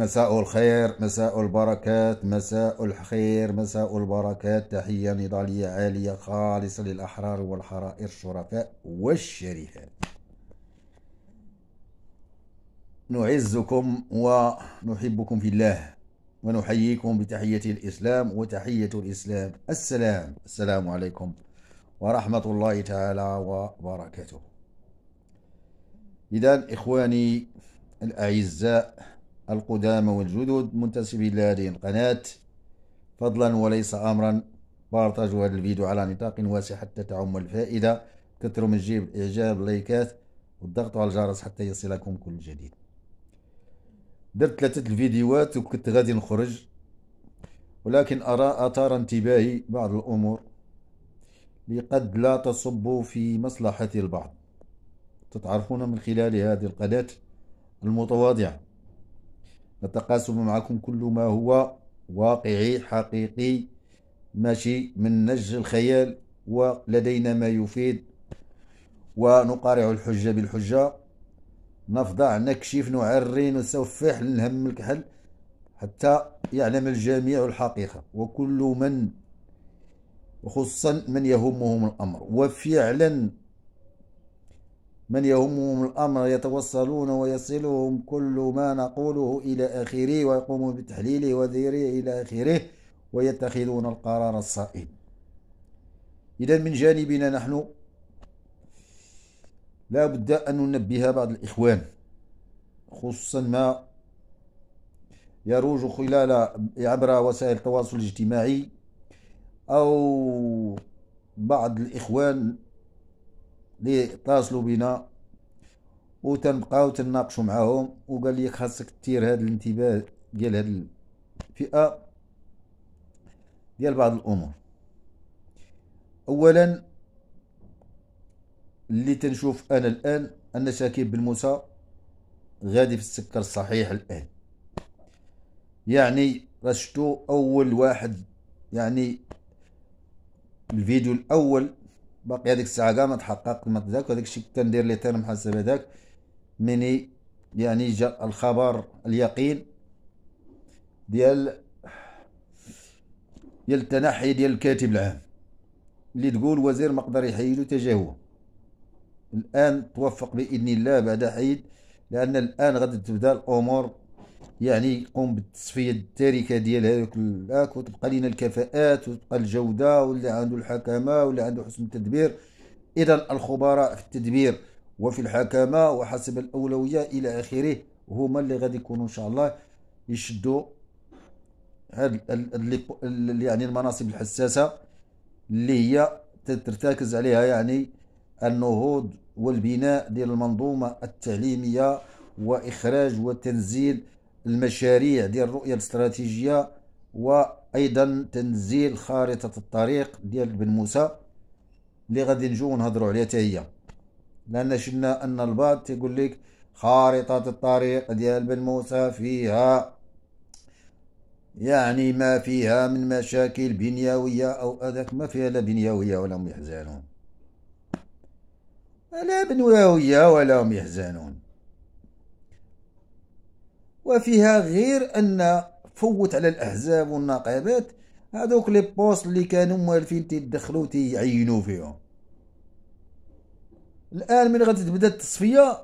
مساء الخير مساء البركات مساء الخير مساء البركات تحية نضالية عالية خالصة للأحرار والحرائر الشرفاء والشريفات نعزكم ونحبكم في الله ونحييكم بتحية الإسلام وتحية الإسلام السلام السلام عليكم ورحمة الله تعالى وبركاته إذا إخواني الأعزاء القدامى والجدد منتسبي لهذه القناة فضلا وليس أمرا بارتاجوا هذا الفيديو على نطاق واسع حتى تعم الفائدة كثروا من جيب الإعجاب لايكات والضغط على الجرس حتى يصلكم كل جديد درت ثلاثة الفيديوهات وكنت غادي نخرج ولكن أرى أثار انتباهي بعض الأمور لقد لا تصب في مصلحة البعض تتعرفون من خلال هذه القناة المتواضعة نتقاسم معكم كل ما هو واقعي حقيقي ماشي من نج الخيال ولدينا ما يفيد ونقارع الحجة بالحجة نفضع نكشف نعري نسفح الهم الكحل حتى يعلم الجميع الحقيقة وكل من وخصوصا من يهمهم الأمر وفعلا من يهمهم الأمر يتوصلون ويصلهم كل ما نقوله إلى آخره ويقومون بتحليله وذيره إلى آخره ويتخذون القرار الصائب إذا من جانبنا نحن لا بد أن ننبه بعض الإخوان خصوصا ما يروج خلال عبر وسائل التواصل الاجتماعي أو بعض الإخوان اللي اتصلوا بنا وتنبقاو تناقشوا معاهم وقال لي خاصك تثير هذا الانتباه ديال هذه الفئه ديال بعض الامور اولا اللي تنشوف انا الان ان شاكيب بن موسى غادي في السكر الصحيح الان يعني رشتو اول واحد يعني الفيديو الاول باقي هذيك الساعه كاع ما تحقق المقداك وهذاك الشيء كنت ندير لي تيرم حسب هذاك مني يعني جاء الخبر اليقين ديال ديال التنحي ديال الكاتب العام اللي تقول وزير ما قدر يحيدو تجاهو الان توفق باذن الله بعد حيد لان الان غادي تبدا الامور يعني يقوم بالتصفيه التاركه ديال هذوك الاك وتبقى لنا الكفاءات وتبقى الجوده واللي عنده الحكمه واللي عنده حسن التدبير اذا الخبراء في التدبير وفي الحكمه وحسب الاولويه الى اخره هما اللي غادي يكونوا ان شاء الله يشدوا هاد يعني المناصب الحساسه اللي هي ترتكز عليها يعني النهوض والبناء ديال المنظومه التعليميه واخراج وتنزيل المشاريع ديال الرؤيه الاستراتيجيه وايضا تنزيل خارطه الطريق ديال بن موسى اللي غادي نجو نهضروا عليها حتى هي لان شفنا ان البعض تيقول لك خارطه الطريق ديال بن موسى فيها يعني ما فيها من مشاكل بنيويه او هذاك ما فيها لا بنيويه ولا هم يحزنون لا بنيويه ولا هم يحزنون وفيها غير أن فوت على الأحزاب والنقابات هذوك لي بوست اللي كانوا موالفين تيدخلوا تيعينوا فيهم الآن من غادي تبدا التصفية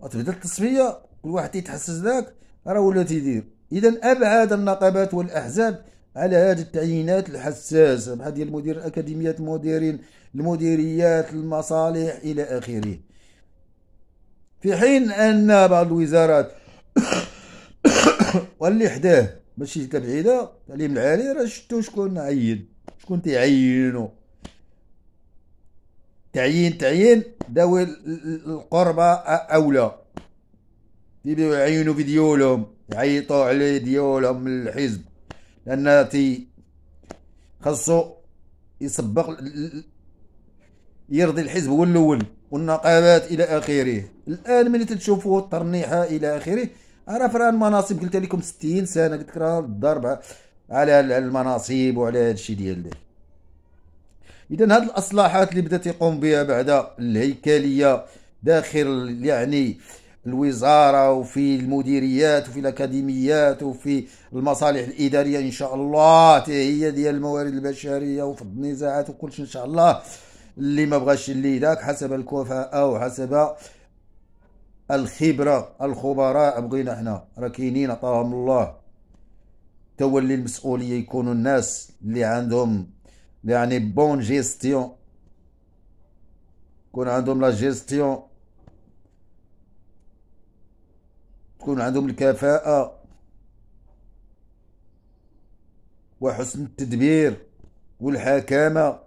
وتبدا التصفية كل واحد تيتحسس ذاك راه ولا تيدير إذا أبعد النقابات والأحزاب على هذه التعيينات الحساسة بحال ديال مدير الأكاديميات المديرين المديريات المصالح إلى آخره في حين أن بعض الوزارات واللي حداه ماشي بعيدة التعليم العالي راه شتو شكون عين شكون تيعينو تعيين تعيين داوي القربة أولى يبداو يعينوا في ديولهم يعيطوا على ديولهم الحزب لأن تي خاصو يسبق يرضي الحزب هو الأول والنقابات الى اخره الان ملي تشوفوا الترنيحه الى اخره راه فران المناصب قلت لكم 60 سنه قلت لك راه الضرب على المناصب وعلى هذا الشيء ديال اذا هذه الاصلاحات اللي بدات يقوم بها بعد الهيكليه داخل يعني الوزاره وفي المديريات وفي الاكاديميات وفي المصالح الاداريه ان شاء الله هي ديال الموارد البشريه وفي النزاعات وكلشي ان شاء الله اللي ما بغاش اللي داك حسب الكفاءة حسب الخبرة الخبراء بغينا حنا راه كاينين عطاهم الله تولي المسؤولية يكونوا الناس اللي عندهم يعني بون جيستيون يكون عندهم لا جيستيون تكون عندهم الكفاءة وحسن التدبير والحكامة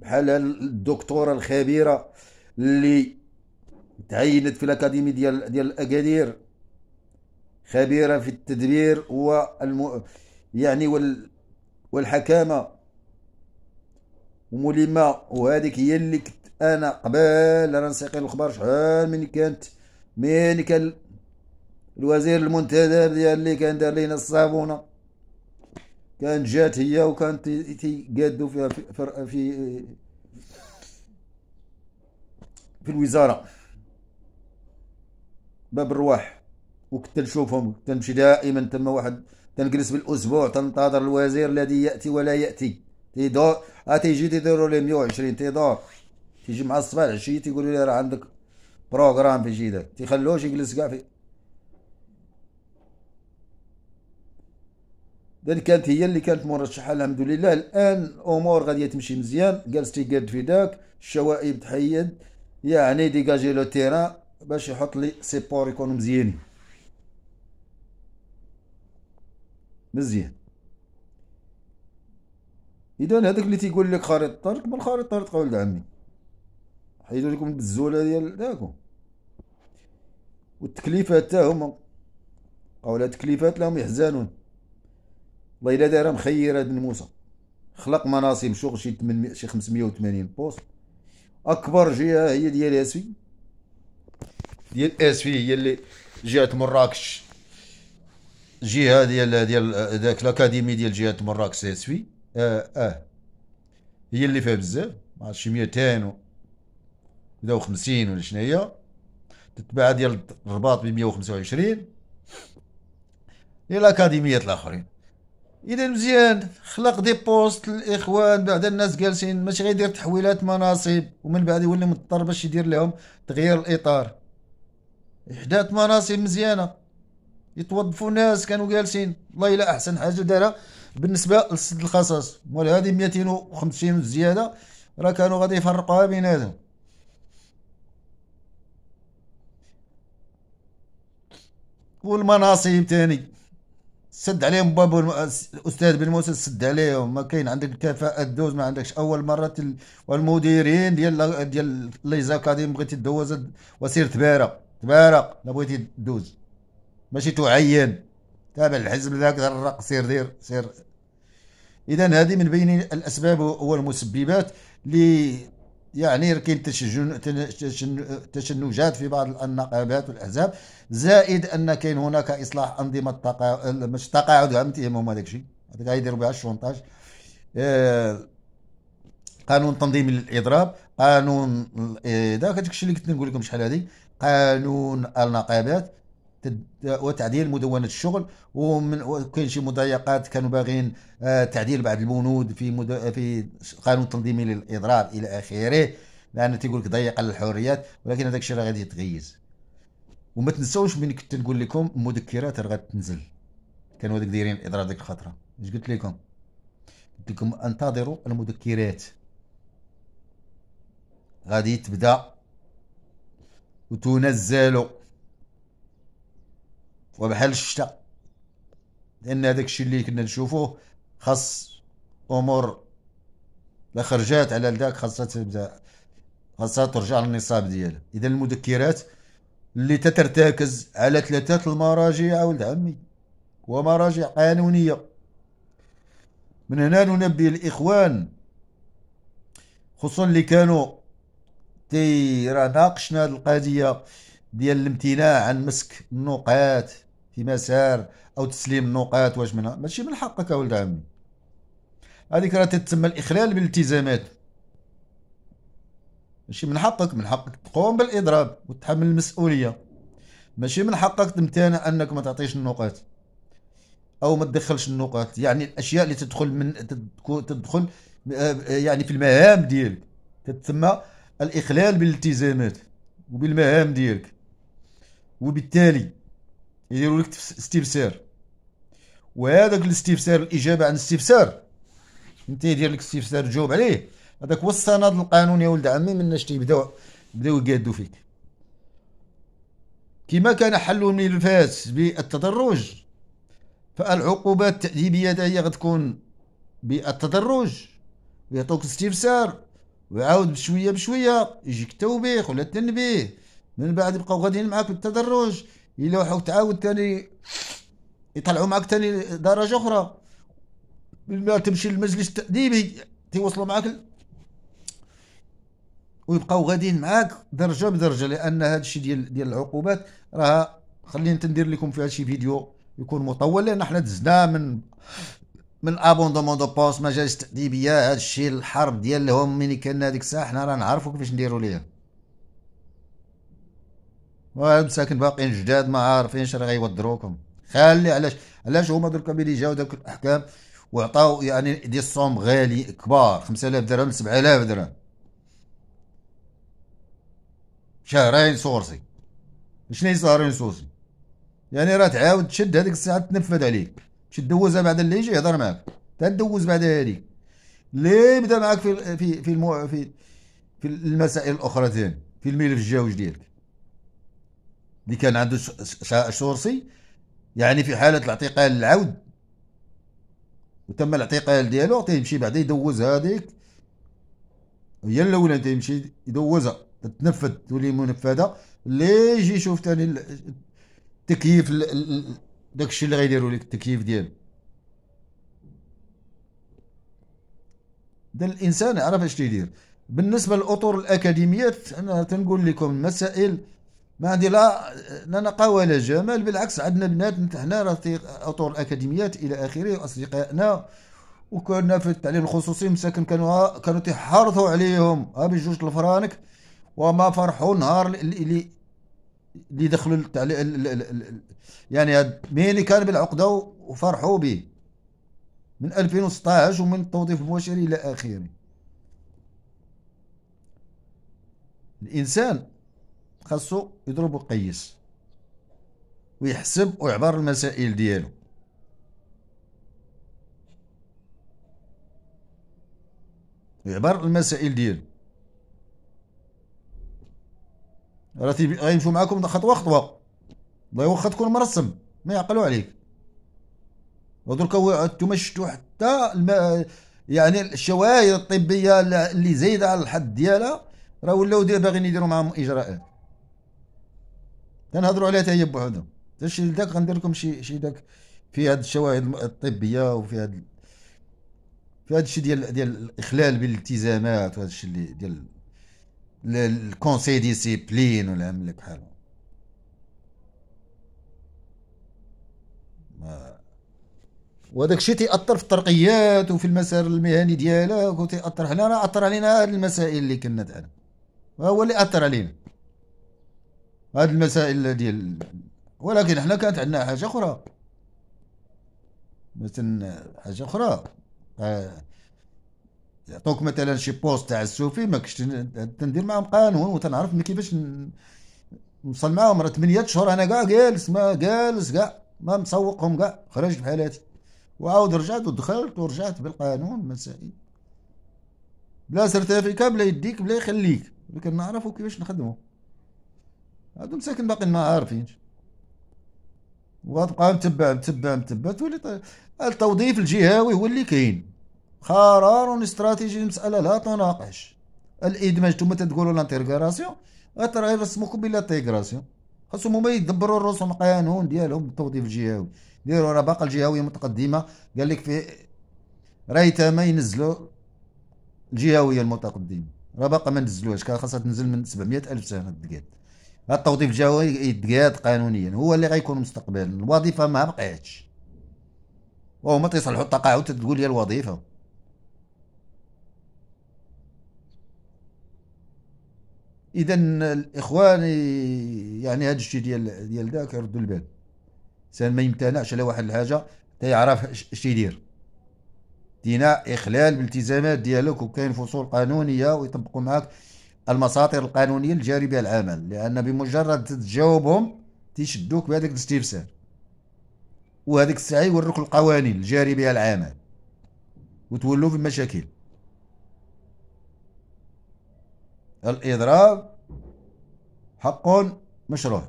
بحال الدكتوره الخبيره اللي تعينت في الاكاديمي ديال ديال الاكادير خبيره في التدبير و والم يعني وال والحكامه وملمه وهذيك هي اللي كنت انا قبل انا نسيق الاخبار شحال من كانت من كان الوزير المنتدب ديال اللي كان دار لينا الصابونه كانت جات هي وكانت تيقادوا فيها في, في في الوزاره باب الرواح وكنت نشوفهم تنمشي دائما تما واحد تنجلس بالاسبوع تنتظر الوزير الذي ياتي ولا ياتي تيدور آه، تيجي تيديروا لي 120 تيدور تيجي مع الصباح العشيه تيقولوا لي راه عندك بروغرام في جيدك تيخلوش يجلس كاع في ذلك كانت هي اللي كانت مرشحه الحمد لله الان الامور غاديه تمشي مزيان جالس تيقاد في داك الشوائب تحيد يعني ديجاجي لو تيران باش يحط لي سيبور يكونو يكونوا مزيانين مزيان اذا هذاك اللي تيقول لك خريطه الطريق من خريطه الطريق ولد عمي حيدوا لكم البزوله ديال داكو والتكليفات حتى هما قول التكليفات لهم يحزنون الله الا دارها مخير هاد الموسى خلق مناصب شغل شي 800 شي 580 بوست اكبر جهه هي ديال اسفي ديال اسفي هي اللي جهه مراكش جهه ديال ديال داك الاكاديمي ديال جهه مراكش اسفي اه اه هي اللي فيها بزاف ما عرفتش 200 و خمسين ولا شناهي تتباع ديال الرباط ب 125 هي الاكاديميات الاخرين اذا مزيان خلق دي بوست للاخوان بعد الناس جالسين ماشي غير يدير تحويلات مناصب ومن بعد يولي مضطر باش يدير لهم تغيير الاطار احداث مناصب مزيانه يتوظفوا ناس كانوا جالسين والله الا احسن حاجه دارها بالنسبه للسد الخصاص مولا هذه 250 زياده راه كانوا غادي يفرقوها بيناتهم والمناصب تاني سد عليهم باب الاستاذ بن موسى سد عليهم ما كاين عندك كفاءه دوز ما عندكش اول مره تل... والمديرين ديال ديال ليزاك هذه بغيتي تدوز وسير تبارك تبارك لا بغيتي تدوز ماشي تعين تابع الحزب ذاك الرق سير دير سير اذا هذه من بين الاسباب والمسببات اللي يعني كاين تشجن تشنجات في بعض النقابات والاحزاب زائد ان كاين هناك اصلاح انظمه التقاعد مش التقاعد عمتهم هما داك الشيء هذاك غيديروا بها الشونطاج آه، قانون تنظيم الاضراب قانون ذاك آه، هذاك الشيء اللي كنت نقول لكم شحال هذه قانون النقابات وتعديل مدونه الشغل ومن كاين شي مضايقات كانوا باغيين آه، تعديل بعض البنود في مد... في قانون تنظيمي للاضرار الى اخره لان تيقول لك ضيق على الحريات ولكن هذاك الشيء راه غادي يتغيز وما تنساوش من كنت نقول لكم المذكرات راه غادي تنزل كانوا هذوك دايرين الاضرار ديك الخطره اش قلت لكم قلت لكم انتظروا المذكرات غادي تبدا وتنزلوا وبحال الشتاء لان هذاك الشيء اللي كنا نشوفوه خاص امور لا خرجات على ذاك خاصها تبدا خاصها ترجع للنصاب ديالها اذا المذكرات اللي تترتكز على ثلاثه المراجع ولد عمي ومراجع قانونيه من هنا ننبه الاخوان خصوصا اللي كانوا تي راه ناقشنا القضيه ديال الامتناع عن مسك النقاط في مسار او تسليم النقاط واش منها ماشي من حقك ولد عمي هذيك راه تتسمى الاخلال بالالتزامات ماشي من حقك من حقك تقوم بالاضراب وتحمل المسؤوليه ماشي من حقك تمتنع انك ما تعطيش النقاط او ما تدخلش النقاط يعني الاشياء اللي تدخل من تدخل آه، يعني في المهام ديالك تتسمى الاخلال بالالتزامات وبالمهام ديالك وبالتالي يديروا لك استفسار وهذاك الاستفسار الاجابه عن الاستفسار انت يدير لك استفسار تجاوب عليه هذاك هو السند القانوني يا ولد عمي مناش تيبداو بداو يقادو فيك كما كان حل الملفات بالتدرج فالعقوبات التأديبية هي غتكون بالتدرج ويعطوك استفسار ويعاود بشوية بشوية يجيك توبيخ ولا تنبيه من بعد يبقاو غاديين معاك بالتدرج يلوحوك تعاود تاني يطلعوا معاك تاني درجه اخرى من بعد تمشي للمجلس التاديبي تيوصلوا معاك ويبقاو غاديين معاك درجه بدرجه لان هذا الشيء ديال ديال العقوبات راه خلينا تندير لكم فيها شي فيديو يكون مطول لان حنا دزنا من من ابوندومون دو بوست مجالس تاديبيه هذا الشيء الحرب ديالهم ملي كان هذيك الساعه حنا راه نعرفوا كيفاش نديروا ليه والمساكن باقيين جداد ما عارفينش راه غيودروكم خلي علاش علاش هما دركا ملي جاو دوك الاحكام وعطاو يعني دي الصوم غالي كبار 5000 درهم 7000 درهم شهرين سورسي شنو شهرين سورسي يعني راه تعاود تشد هذيك الساعه تنفذ عليك تشد دوزها بعد اللي يجي يهضر معاك تدوز بعد هذيك لي بدا معاك في في في المو في في المسائل الاخرى تاني في الملف الجوج ديالك اللي كان عنده شورسي يعني في حاله الاعتقال العود وتم الاعتقال ديالو تيمشي بعدا يدوز هذيك هي الاولى تيمشي يدوزها تتنفذ تولي منفذه اللي يجي يشوف ثاني التكييف داكشي اللي غيديروا لك التكييف ديالو ده الانسان عرف اش تيدير بالنسبه للاطر الاكاديميات انا تنقول لكم مسائل ما عندي لا لا نقاء ولا جمال بالعكس عندنا بنات حنا رفيق اطر الاكاديميات الى اخره واصدقائنا وكنا في التعليم الخصوصي مساكن كانوا كانوا تيحارثوا عليهم ها بجوج الفرانك وما فرحوا نهار اللي اللي دخلوا التعليم يعني مين كان بالعقده وفرحوا به من 2016 ومن التوظيف المباشر الى اخره الانسان خاصو يضرب ويقيس ويحسب ويعبر المسائل ديالو يعبر المسائل ديالو راه غيمشيو معاكم خطوه خطوه الله واخا تكون مرسم ما يعقلوا عليك ودركا انتوما شفتوا حتى الم... يعني الشواهد الطبيه اللي زايده على الحد ديالها راه ولاو باغيين يديروا معاهم اجراءات تنهضروا عليها تاهي هي بوحدها باش داك غندير لكم شي شي داك في هاد الشواهد الطبيه وفي هاد في هاد الشيء ديال ديال الاخلال بالالتزامات وهذا الشيء اللي ديال الكونسي ديسيبلين ولا ملك بحال وهذاك الشيء تيأثر في الترقيات وفي المسار المهني ديالك وتيأثر حنا راه أثر علينا هاد المسائل اللي كنا تعلم هو اللي أثر علينا هذه المسائل ديال ولكن احنا كانت عندنا حاجه اخرى مثلا حاجه اخرى آه، يعطوك مثلا شي بوست تاع السوفي ما كنتش تندير معاهم قانون وتنعرف من كيفاش نوصل معاهم راه 8 شهور انا كاع جالس ما جالس كاع ما مسوقهم كاع خرجت بحالاتي وعاود رجعت ودخلت ورجعت بالقانون مسائل بلا سيرتيفيكا بلا يديك بلا يخليك نعرفو كيفاش نخدمو هادو مساكن باقيين ما عارفينش وغتبقى متبع متبع متبع تولي التوظيف الجهوي هو اللي كاين قرار استراتيجي المساله لا تناقش الادماج نتوما تقولوا لانتيغراسيون غترى يرسموكم بلا تيغراسيون خاصهم هما يدبروا الرسوم القانون ديالهم التوظيف الجهوي ديروا راه باقا الجهويه متقدمه قال لك في ريتما ينزلوا الجهويه المتقدمه راه باقا ما نزلوهاش كان خاصها تنزل من 700 الف سنه دقات التوظيف الجوهري يتقاد قانونيا هو اللي غيكون مستقبلا الوظيفه ما بقاتش ما تيصلحوا التقاعد تقول لي الوظيفه اذا الاخوان يعني هذا الشيء ديال ديال ذاك يردوا البال الانسان ما يمتنعش على واحد الحاجه تيعرف يعرف اش يدير دينا اخلال بالتزامات ديالك وكاين فصول قانونيه ويطبقوا معاك المساطر القانونيه الجاري بها العمل لان بمجرد تجاوبهم تيشدوك بهذاك الاستفسار وهذيك الساعه يوروك القوانين الجاري بها العمل وتولوا في المشاكل الاضراب حق مشروع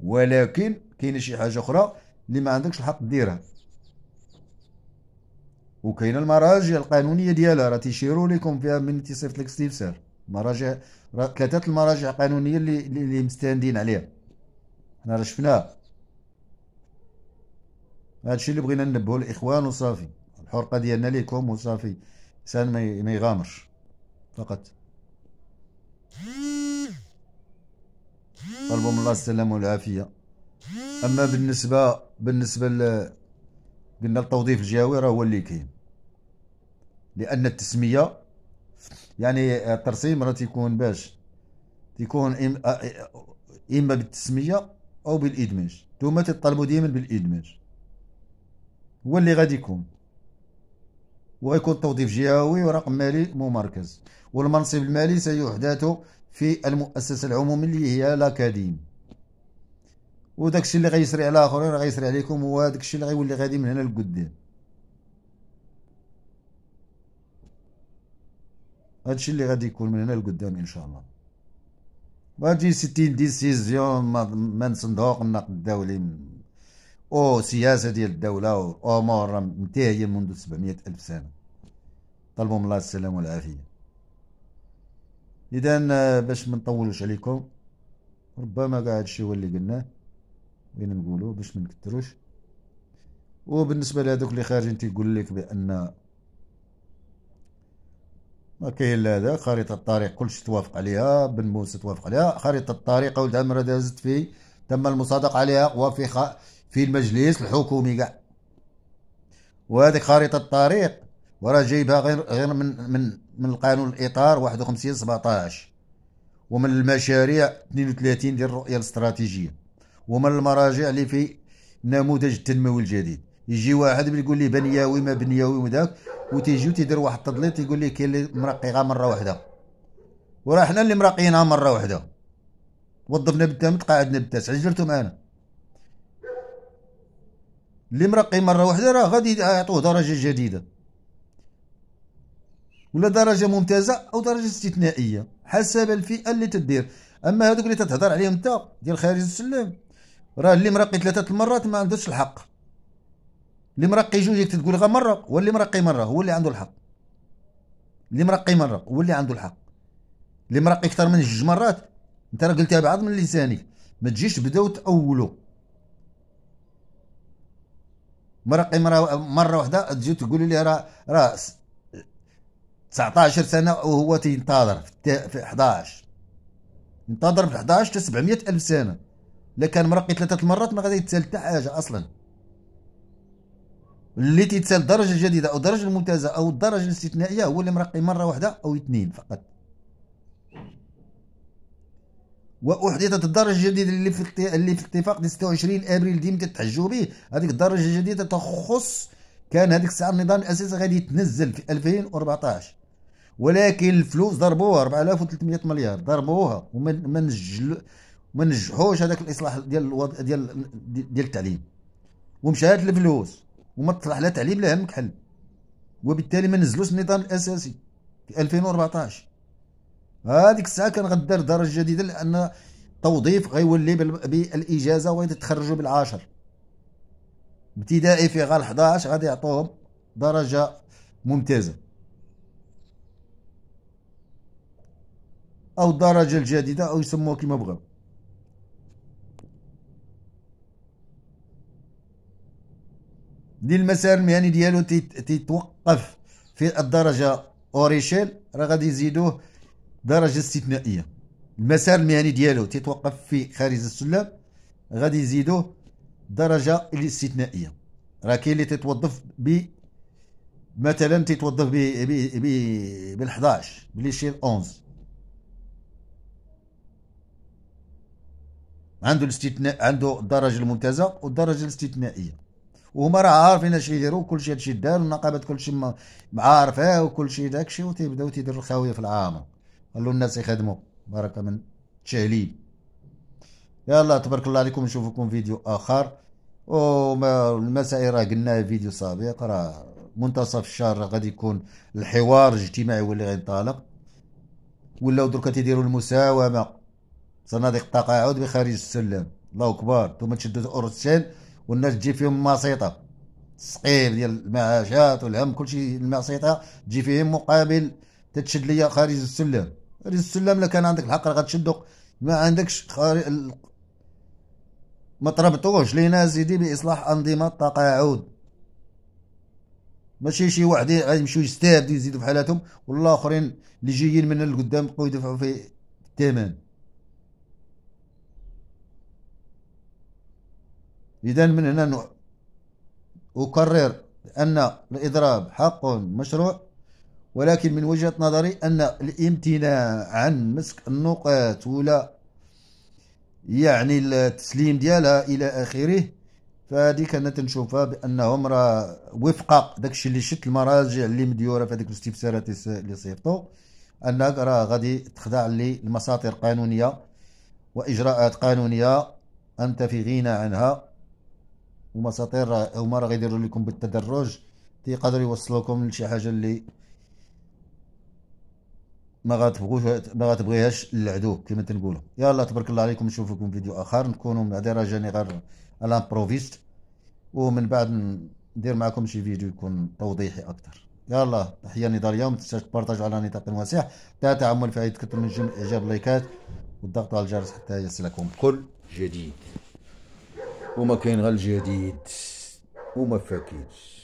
ولكن كاين شي حاجه اخرى اللي ما عندكش الحق ديرها وكاين المراجع القانونيه ديالها راه تيشيروا لكم فيها من تيصيفط لك استفسار مراجع ثلاثه المراجع القانونيه اللي اللي مستندين عليها حنا راه شفناها هادشي اللي بغينا ننبهوا الاخوان وصافي الحرقه ديالنا ليكم وصافي الانسان ما يغامرش فقط طلبوا من الله السلامه والعافيه اما بالنسبه بالنسبه قلنا التوظيف الجهوي راه هو اللي كاين لان التسميه يعني الترسيم راه تيكون باش تيكون اما بالتسميه او بالادماج نتوما تطلبوا ديما بالادماج هو اللي غادي يكون ويكون توظيف جهوي ورقم مالي ممركز والمنصب المالي سيحدث في المؤسسه العموميه اللي هي لاكاديم وداك الشيء اللي غيسري على اخرين غيسري عليكم داك الشيء اللي غيولي غادي من هنا لقدام هادشي اللي غادي يكون من هنا لقدام ان شاء الله وهادي ستين ديسيزيون من صندوق النقد الدولي او سياسه ديال الدوله وامور منتهيه منذ 700 الف سنه طلبوا من الله السلامه والعافيه اذا آه، باش ما نطولوش عليكم ربما كاع هادشي هو اللي قلناه بين نقولوا باش ما نكثروش وبالنسبه لهذوك اللي خارجين تيقول لك بان ما كاين لا هذا خريطه الطريق كلش توافق عليها بن موسى توافق عليها خريطه الطريق ولد عمر دازت في تم المصادقه عليها وفي خ... في المجلس الحكومي كاع وهذيك خريطه الطريق وراه جايبها غير غير من من من القانون الاطار 51 17 ومن المشاريع 32 ديال الرؤيه الاستراتيجيه ومن المراجع اللي في نموذج التنموي الجديد يجي واحد يقول لي بنياوي ما بنياوي وذاك وتيجي تيدير واحد التضليط يقول لي كاين اللي مرقي غير مره واحده وراه حنا اللي مرقيينها مره واحده وظفنا بالثامن قاعدنا بالتاس عجلتو معانا اللي مرقي مره واحده راه غادي يعطوه درجه جديده ولا درجه ممتازه او درجه استثنائيه حسب الفئه اللي تدير اما هذوك اللي تتهضر عليهم انت ديال خارج السلم راه اللي مرقي ثلاثه المرات ما عندوش الحق اللي مرقي جوج تقول غير مره واللي مرقي مره هو اللي عنده الحق اللي مرقي مره هو اللي عنده الحق اللي مرقي اكثر من جوج مرات انت راه قلتها بعض من لسانك ما تجيش بداو تاولوا مرقي مره مره واحده تجي تقول لي راه راه 19 سنه وهو تنتظر في 11 ينتظر في 11 حتى 700 الف سنه الا كان مرقي ثلاثه المرات ما غادي يتسال حتى حاجه اصلا اللي تيتسال الدرجه الجديده او الدرجه الممتازه او الدرجه الاستثنائيه هو اللي مرقي مره واحده او اثنين فقط واحدثت الدرجه الجديده اللي في اللي في اتفاق 26 ابريل ديما تتحجوا به هذيك الدرجه الجديده تخص كان هذيك الساعه النظام الاساسي غادي يتنزل في 2014 ولكن الفلوس ضربوها 4300 مليار ضربوها وما نجلو ما نجحوش هذاك الاصلاح ديال الوض... ديال ديال التعليم ومشات الفلوس وما تصلح لا تعليم لا هم كحل وبالتالي ما نزلوش النظام الاساسي في 2014 هذيك الساعه كان غدار درجه جديده لان التوظيف غيولي بالاجازه ويتخرجوا بالعاشر ابتدائي في غال 11 غادي يعطوهم درجه ممتازه او الدرجه الجديده او يسموها كما بغاو المسار المهني ديالو تيتوقف في الدرجه اوريشيل راه غادي يزيدوه درجه استثنائيه المسار المهني ديالو تيتوقف في خارج السلم غادي يزيدوه درجه الاستثنائيه راه كاين اللي تتوظف ب مثلا تيتوظف ب ب بال 11 بليشيل 11 عنده الاستثناء عنده الدرجه الممتازه والدرجه الاستثنائيه وهما راه عارفين اش يديروا كلشي شيء هادشي دار النقابات كل شيء عارفاه وكل شيء وتيبداو تيديروا الخاويه في العامه قالوا الناس يخدموا بركه من التعليم يلا تبارك الله عليكم نشوفكم فيديو اخر والمسائل راه قلناها في فيديو سابق راه منتصف الشهر غادي يكون الحوار الاجتماعي هو اللي غينطلق ولاو دركا تيديروا المساومه صناديق التقاعد بخارج السلم الله اكبر انتم تشدوا اورسيل والناس تجي فيهم مصيطه الصقيب ديال المعاشات والهم كلشي المعصيطه تجي فيهم مقابل تتشد ليا خارج السلم خارج السلم لا كان عندك الحق راه غتشدو ما عندكش خارج ال... ما تربطوش لينا زيدي باصلاح انظمه التقاعد ماشي شي واحد غيمشيو يستافدو يزيدو في حالاتهم والاخرين اللي جايين من القدام بقاو يدفعوا في الثمن إذا من هنا أكرر أن الإضراب حق مشروع ولكن من وجهة نظري أن الامتناع عن مسك النقاط ولا يعني التسليم ديالها إلى آخره فهذه كانت نشوفها بأنهم راه وفق داكشي اللي شت المراجع اللي مديورة في هذيك الاستفسارات اللي صيفطوا أنك راه غادي تخضع للمساطر قانونية وإجراءات قانونية أنت في غنى عنها ومساطير هما راه غيديروا لكم بالتدرج تيقدروا يوصلوكم لشي حاجه اللي ما غتبغوش ما غتبغيهاش العدو كما تنقولوا يلا تبارك الله عليكم نشوفكم فيديو اخر نكونوا من هذا جاني غير الامبروفيست ومن بعد ندير معكم شي فيديو يكون توضيحي اكثر يلا تحيه نضال اليوم تنساش تبارطاجوا على نطاق واسع لا تعمل في عيد كثر من الجمع اعجاب لايكات والضغط على الجرس حتى يصلكم كل جديد وما كاين غير الجديد وما فاكينش